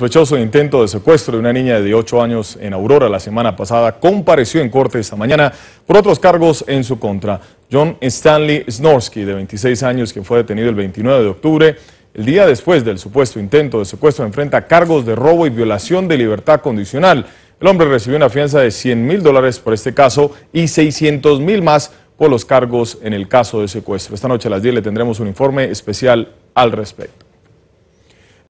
Sospechoso intento de secuestro de una niña de 8 años en Aurora la semana pasada compareció en corte esta mañana por otros cargos en su contra. John Stanley Snorsky, de 26 años, que fue detenido el 29 de octubre, el día después del supuesto intento de secuestro, enfrenta cargos de robo y violación de libertad condicional. El hombre recibió una fianza de 100 mil dólares por este caso y 600 mil más por los cargos en el caso de secuestro. Esta noche a las 10 le tendremos un informe especial al respecto.